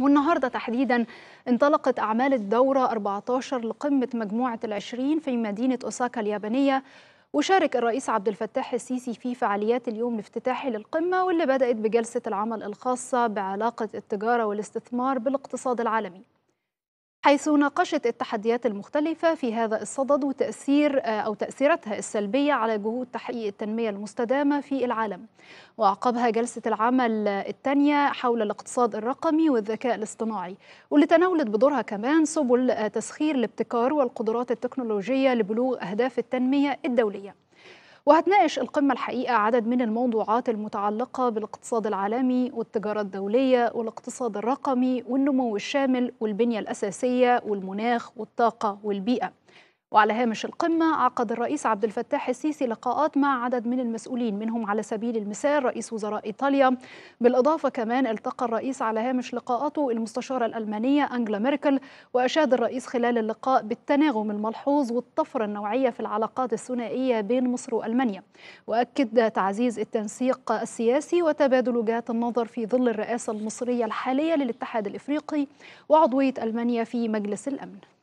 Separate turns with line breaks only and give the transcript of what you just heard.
والنهاردة تحديدا انطلقت أعمال الدورة 14 لقمة مجموعة العشرين في مدينة أوساكا اليابانية وشارك الرئيس عبد الفتاح السيسي في فعاليات اليوم الافتتاحي للقمة واللي بدأت بجلسة العمل الخاصة بعلاقة التجارة والاستثمار بالاقتصاد العالمي حيث ناقشت التحديات المختلفة في هذا الصدد وتأثير آه، أو تأثيراتها السلبية على جهود تحقيق التنمية المستدامة في العالم وأعقبها جلسة العمل الثانية حول الاقتصاد الرقمي والذكاء الاصطناعي واللي تناولت بدورها كمان سبل آه، تسخير الابتكار والقدرات التكنولوجية لبلوغ أهداف التنمية الدولية وهتناقش القمة الحقيقة عدد من الموضوعات المتعلقة بالاقتصاد العالمي والتجارة الدولية والاقتصاد الرقمي والنمو الشامل والبنية الأساسية والمناخ والطاقة والبيئة وعلى هامش القمة عقد الرئيس عبد الفتاح السيسي لقاءات مع عدد من المسؤولين منهم على سبيل المثال رئيس وزراء إيطاليا بالإضافة كمان التقى الرئيس على هامش لقاءاته المستشارة الألمانية أنجلا ميركل وأشاد الرئيس خلال اللقاء بالتناغم الملحوظ والطفرة النوعية في العلاقات الثنائية بين مصر وألمانيا وأكد تعزيز التنسيق السياسي وتبادل وجهات النظر في ظل الرئاسة المصرية الحالية للاتحاد الإفريقي وعضوية ألمانيا في مجلس الأمن